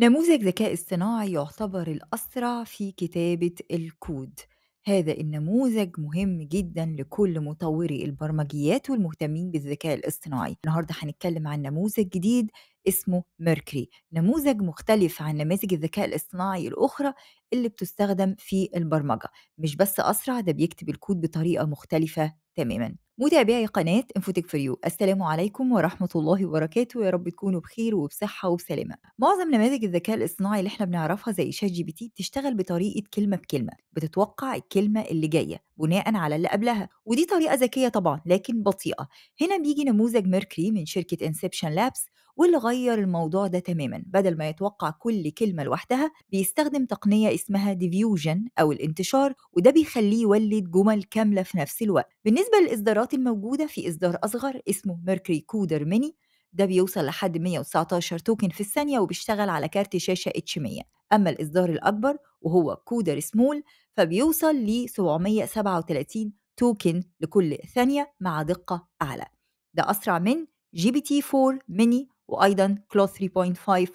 نموذج ذكاء اصطناعي يعتبر الأسرع في كتابة الكود هذا النموذج مهم جدا لكل مطوري البرمجيات والمهتمين بالذكاء الاصطناعي النهارده هنتكلم عن نموذج جديد اسمه ميركوري نموذج مختلف عن نماذج الذكاء الاصطناعي الأخرى اللي بتستخدم في البرمجة مش بس أسرع ده بيكتب الكود بطريقة مختلفة تماما متابعي قناة انفوتك فور يو السلام عليكم ورحمة الله وبركاته يا رب تكونوا بخير وبصحة وبسلامة معظم نماذج الذكاء الاصطناعي اللي احنا بنعرفها زي شات جي بي تي بتشتغل بطريقة كلمة بكلمة بتتوقع الكلمة اللي جاية بناء على اللي قبلها ودي طريقة ذكية طبعا لكن بطيئة هنا بيجي نموذج ميركري من شركة انسبشن لابس واللي غير الموضوع ده تماما بدل ما يتوقع كل كلمة لوحدها بيستخدم تقنية اسمها ديفيوجن أو الانتشار وده بيخليه يولد جمل كاملة في نفس الوقت بالنسبة للإصدارات الموجودة في إصدار أصغر اسمه ميركوري كودر ميني ده بيوصل لحد 119 توكن في الثانية وبيشتغل على كارت شاشة اتش 100 أما الإصدار الأكبر وهو كودر سمول فبيوصل ل 737 توكن لكل ثانية مع دقة أعلى ده أسرع من جي بي تي 4 ميني وأيضا كلو 3.5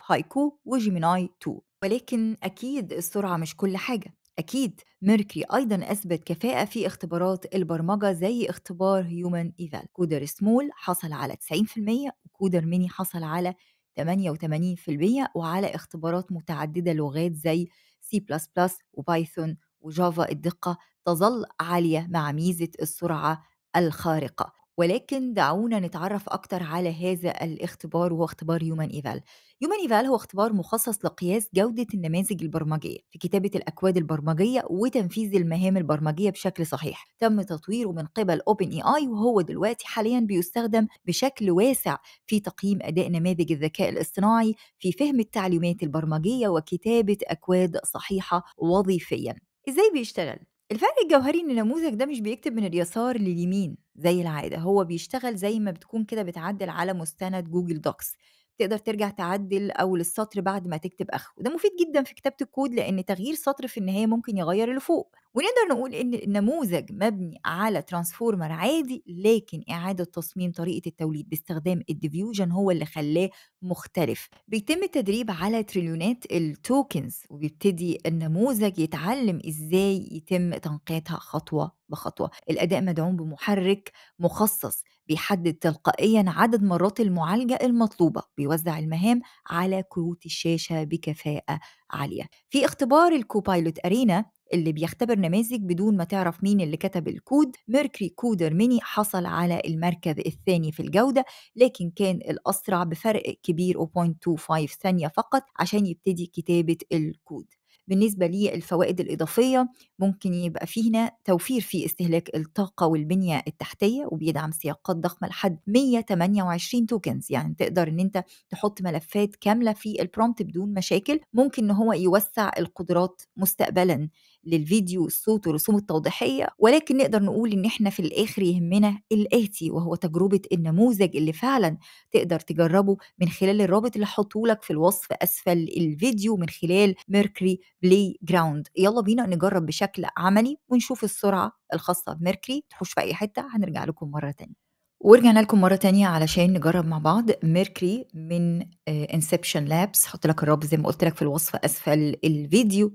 هايكو وجيميناي 2 ولكن أكيد السرعة مش كل حاجة أكيد ميركري أيضا أثبت كفاءة في اختبارات البرمجة زي اختبار هيومن إيفال كودر سمول حصل على 90% وكودر ميني حصل على 88% وعلى اختبارات متعددة لغات زي سي بلس بلس وبايثون وجافا الدقة تظل عالية مع ميزة السرعة الخارقة ولكن دعونا نتعرف أكثر على هذا الاختبار وهو اختبار يومان إيفال يومان إيفال هو اختبار مخصص لقياس جودة النماذج البرمجية في كتابة الأكواد البرمجية وتنفيذ المهام البرمجية بشكل صحيح تم تطويره من قبل أوبن إي آي وهو دلوقتي حاليا بيستخدم بشكل واسع في تقييم أداء نماذج الذكاء الاصطناعي في فهم التعليمات البرمجية وكتابة أكواد صحيحة وظيفيا إزاي بيشتغل؟ الفرق الجوهري إن النموذج ده مش بيكتب من اليسار لليمين زي العادة هو بيشتغل زي ما بتكون كده بتعدل على مستند جوجل دوكس تقدر ترجع تعدل أول السطر بعد ما تكتب آخره وده مفيد جدا في كتابة الكود لأن تغيير سطر في النهاية ممكن يغير اللي فوق ونقدر نقول إن النموذج مبني على ترانسفورمر عادي لكن إعادة تصميم طريقة التوليد باستخدام الديفيوجن هو اللي خلاه مختلف بيتم التدريب على تريليونات التوكنز وبيبتدي النموذج يتعلم إزاي يتم تنقيتها خطوة بخطوة الأداء مدعوم بمحرك مخصص بيحدد تلقائيا عدد مرات المعالجة المطلوبة بيوزع المهام على كروت الشاشة بكفاءة عالية في اختبار الكوبايلوت أرينا اللي بيختبر نماذج بدون ما تعرف مين اللي كتب الكود ميركري كودر ميني حصل على المركز الثاني في الجودة لكن كان الأسرع بفرق كبير 0.25 ثانية فقط عشان يبتدي كتابة الكود بالنسبة للفوائد الإضافية ممكن يبقى فينا هنا توفير في استهلاك الطاقة والبنية التحتية وبيدعم سياقات ضخمة لحد 128 توكنز يعني تقدر إن أنت تحط ملفات كاملة في البرومت بدون مشاكل ممكن إن هو يوسع القدرات مستقبلا للفيديو والصوت والرسوم التوضيحية ولكن نقدر نقول إن إحنا في الآخر يهمنا الآتي وهو تجربة النموذج اللي فعلا تقدر تجربه من خلال الرابط اللي لك في الوصف أسفل الفيديو من خلال ميركري بلاي جراوند يلا بينا نجرب بشكل عملي ونشوف السرعة الخاصة بميركري تحوش في أي حتة هنرجع لكم مرة تانية ورجعنا لكم مرة تانية علشان نجرب مع بعض ميركري من انسبشن لابس حط لك الرابط زي ما قلت لك في الوصف أسفل الفيديو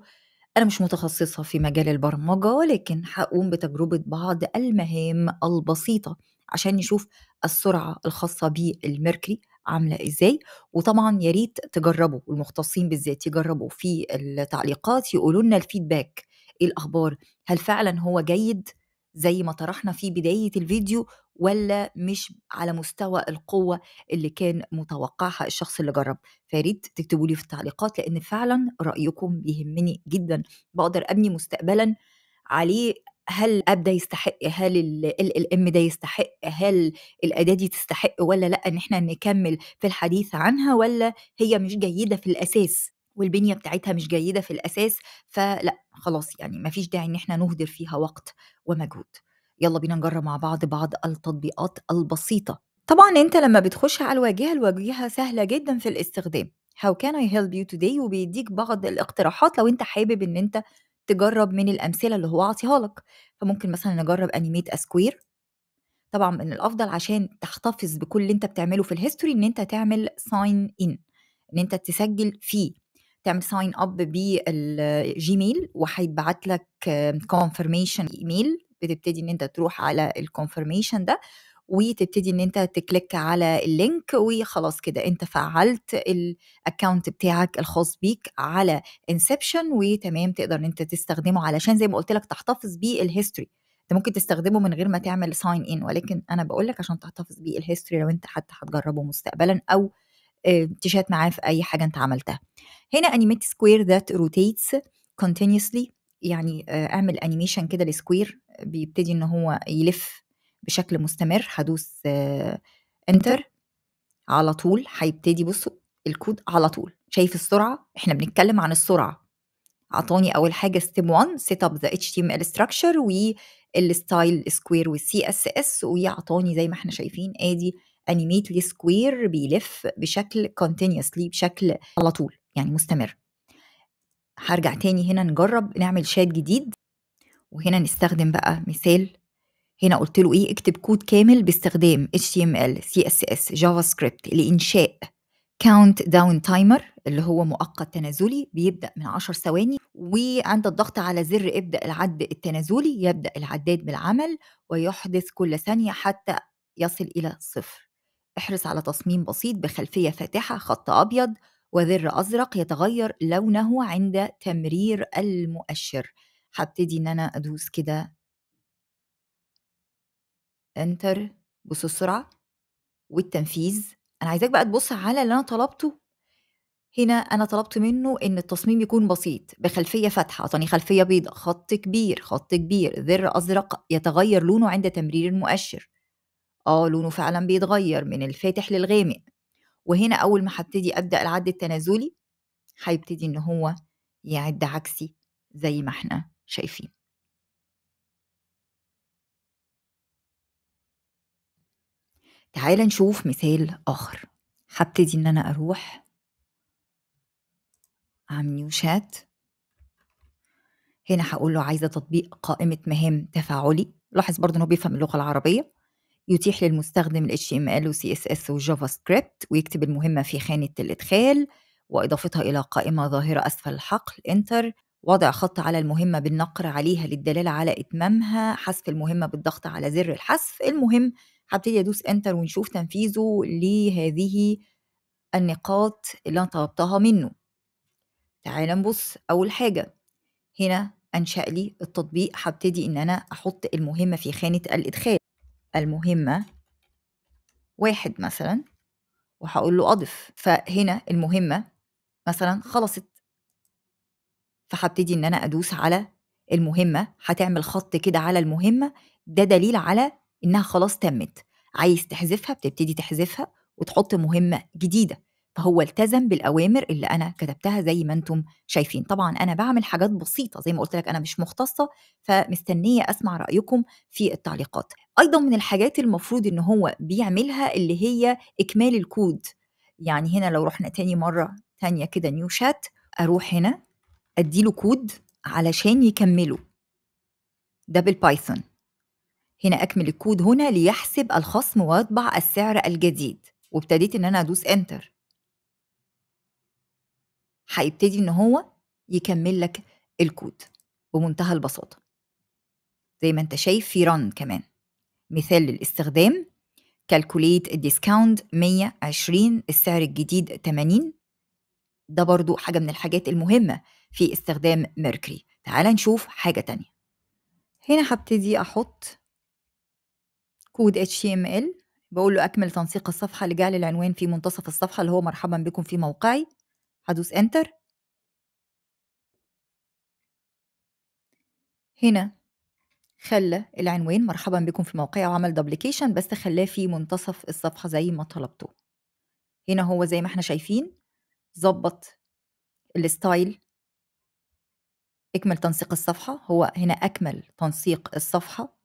أنا مش متخصصة في مجال البرمجة ولكن هقوم بتجربة بعض المهام البسيطة عشان نشوف السرعة الخاصة بالميركري عاملة ازاي وطبعا يا ريت تجربوا المختصين بالذات يجربوا في التعليقات يقولوا لنا الفيدباك ايه الاخبار هل فعلا هو جيد زي ما طرحنا في بداية الفيديو ولا مش على مستوى القوة اللي كان متوقعها الشخص اللي جرب فياريت تكتبوا لي في التعليقات لأن فعلا رأيكم بيهمني جدا بقدر أبني مستقبلا عليه هل اب ده يستحق هل ال ام ده يستحق هل الاداه دي تستحق ولا لا ان احنا نكمل في الحديث عنها ولا هي مش جيده في الاساس والبنيه بتاعتها مش جيده في الاساس فلا خلاص يعني ما فيش داعي ان احنا نهدر فيها وقت ومجهود يلا بينا نجرب مع بعض بعض التطبيقات البسيطه طبعا انت لما بتخش على الواجهه الواجهه سهله جدا في الاستخدام How can I help you today وبيديك بعض الاقتراحات لو انت حابب ان انت تجرب من الامثله اللي هو عاطيها لك فممكن مثلا نجرب انيميت اسكوير طبعا من الافضل عشان تحتفظ بكل اللي انت بتعمله في الهيستوري ان انت تعمل ساين ان ان انت تسجل فيه تعمل ساين اب بالجيميل وهيتبعت لك كونفرميشن ايميل بتبتدي ان انت تروح على الكونفرميشن ده وتبتدي ان انت تكليك على اللينك وخلاص كده انت فعلت الاكونت بتاعك الخاص بيك على انسبشن وتمام تقدر ان انت تستخدمه علشان زي ما قلت لك تحتفظ بيه الهيستوري انت ممكن تستخدمه من غير ما تعمل ساين ان ولكن انا بقول لك عشان تحتفظ بيه الهيستوري لو انت حتى هتجربه مستقبلا او آه، تشات معاه في اي حاجه انت عملتها هنا انيميت سكوير ذات روتيتس continuously يعني آه، اعمل انيميشن كده لسكوير بيبتدي ان هو يلف بشكل مستمر هدوس انتر آه، على طول هيبتدي بصوا الكود على طول شايف السرعه احنا بنتكلم عن السرعه اعطاني اول حاجه ستيب 1 سيت اب ذا اتش تي ام ال ستراكشر والستايل سكوير والسي اس اس واعطاني زي ما احنا شايفين ادي انيميت سكوير بيلف بشكل كونتينيوسلي بشكل على طول يعني مستمر هرجع تاني هنا نجرب نعمل شات جديد وهنا نستخدم بقى مثال هنا قلت له ايه اكتب كود كامل باستخدام HTML CSS JavaScript لإنشاء كاونت داون تايمر اللي هو مؤقت تنازلي بيبدأ من 10 ثواني وعند الضغط على زر ابدأ العد التنازلي يبدأ العداد بالعمل ويحدث كل ثانية حتى يصل إلى صفر احرص على تصميم بسيط بخلفية فاتحة خط أبيض وذر أزرق يتغير لونه عند تمرير المؤشر هبتدي إن أنا أدوس كده انتر بص السرعة والتنفيذ أنا عايزاك بقى تبص على اللي أنا طلبته هنا أنا طلبت منه إن التصميم يكون بسيط بخلفية فاتحة أعطاني خلفية بيضاء خط كبير خط كبير ذر أزرق يتغير لونه عند تمرير المؤشر آه لونه فعلا بيتغير من الفاتح للغامق وهنا أول ما هبتدي أبدأ العد التنازلي هيبتدي إن هو يعد عكسي زي ما احنا شايفين تعال نشوف مثال آخر هبتدي إن أنا أروح أعمل نيو شات هنا هقول له عايزة تطبيق قائمة مهام تفاعلي لاحظ برضه إنه بيفهم اللغة العربية يتيح للمستخدم ال HTML و CSS و JavaScript ويكتب المهمة في خانة الإدخال وإضافتها إلى قائمة ظاهرة أسفل الحقل Enter وضع خط على المهمة بالنقر عليها للدلالة على إتمامها حذف المهمة بالضغط على زر الحذف المهم هبتدي أدوس Enter ونشوف تنفيذه لهذه النقاط اللي أنا طلبتها منه تعال نبص أول حاجة هنا أنشأ لي التطبيق هبتدي إن أنا أحط المهمة في خانة الإدخال المهمة واحد مثلا وهقول له أضف فهنا المهمة مثلا خلصت فهبتدي إن أنا أدوس على المهمة هتعمل خط كده على المهمة ده دليل على إنها خلاص تمت عايز تحذفها بتبتدي تحذفها وتحط مهمة جديدة هو التزم بالاوامر اللي انا كتبتها زي ما انتم شايفين طبعا انا بعمل حاجات بسيطه زي ما قلت لك انا مش مختصه فمستنيه اسمع رايكم في التعليقات ايضا من الحاجات المفروض ان هو بيعملها اللي هي اكمال الكود يعني هنا لو رحنا تاني مره تانيه كده نيو شات اروح هنا اديله كود علشان يكمله ده بالبايثون هنا اكمل الكود هنا ليحسب الخصم ويطبع السعر الجديد وابتديت ان انا ادوس انتر هيبتدي ان هو يكمل لك الكود بمنتهى البساطه زي ما انت شايف في رن كمان مثال للاستخدام كالكوليت الديسكاونت 120 السعر الجديد 80 ده برضو حاجة من الحاجات المهمة في استخدام ميركوري تعال نشوف حاجة تانية هنا هبتدي أحط كود HTML بقول له أكمل تنسيق الصفحة لجعل العنوان في منتصف الصفحة اللي هو مرحبا بكم في موقعي هدوس انتر هنا خلى العنوان مرحبا بكم في موقعي وعمل دبليكيشن بس خلاه في منتصف الصفحه زي ما طلبته هنا هو زي ما احنا شايفين ظبط الستايل اكمل تنسيق الصفحه هو هنا اكمل تنسيق الصفحه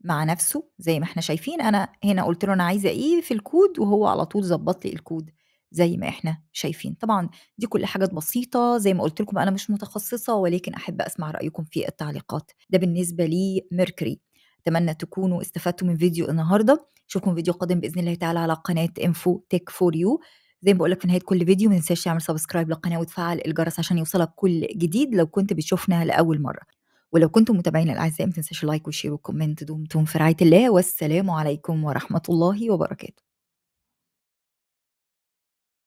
مع نفسه زي ما احنا شايفين انا هنا قلت له انا عايزه ايه في الكود وهو على طول ظبط لي الكود زي ما احنا شايفين طبعا دي كل حاجات بسيطة زي ما قلت لكم أنا مش متخصصة ولكن أحب أسمع رأيكم في التعليقات ده بالنسبة لي ميركوري اتمنى تكونوا استفدتوا من فيديو النهارده اشوفكم فيديو قادم باذن الله تعالى على قناه انفو تك فور يو زي ما بقولك في نهايه كل فيديو ما تنساش تعمل سبسكرايب للقناه وتفعل الجرس عشان يوصلك كل جديد لو كنت بتشوفنا لاول مره ولو كنتم متابعين الاعزاء ما تنساش اللايك والشير والكومنت دمتم في رعايه الله والسلام عليكم ورحمه الله وبركاته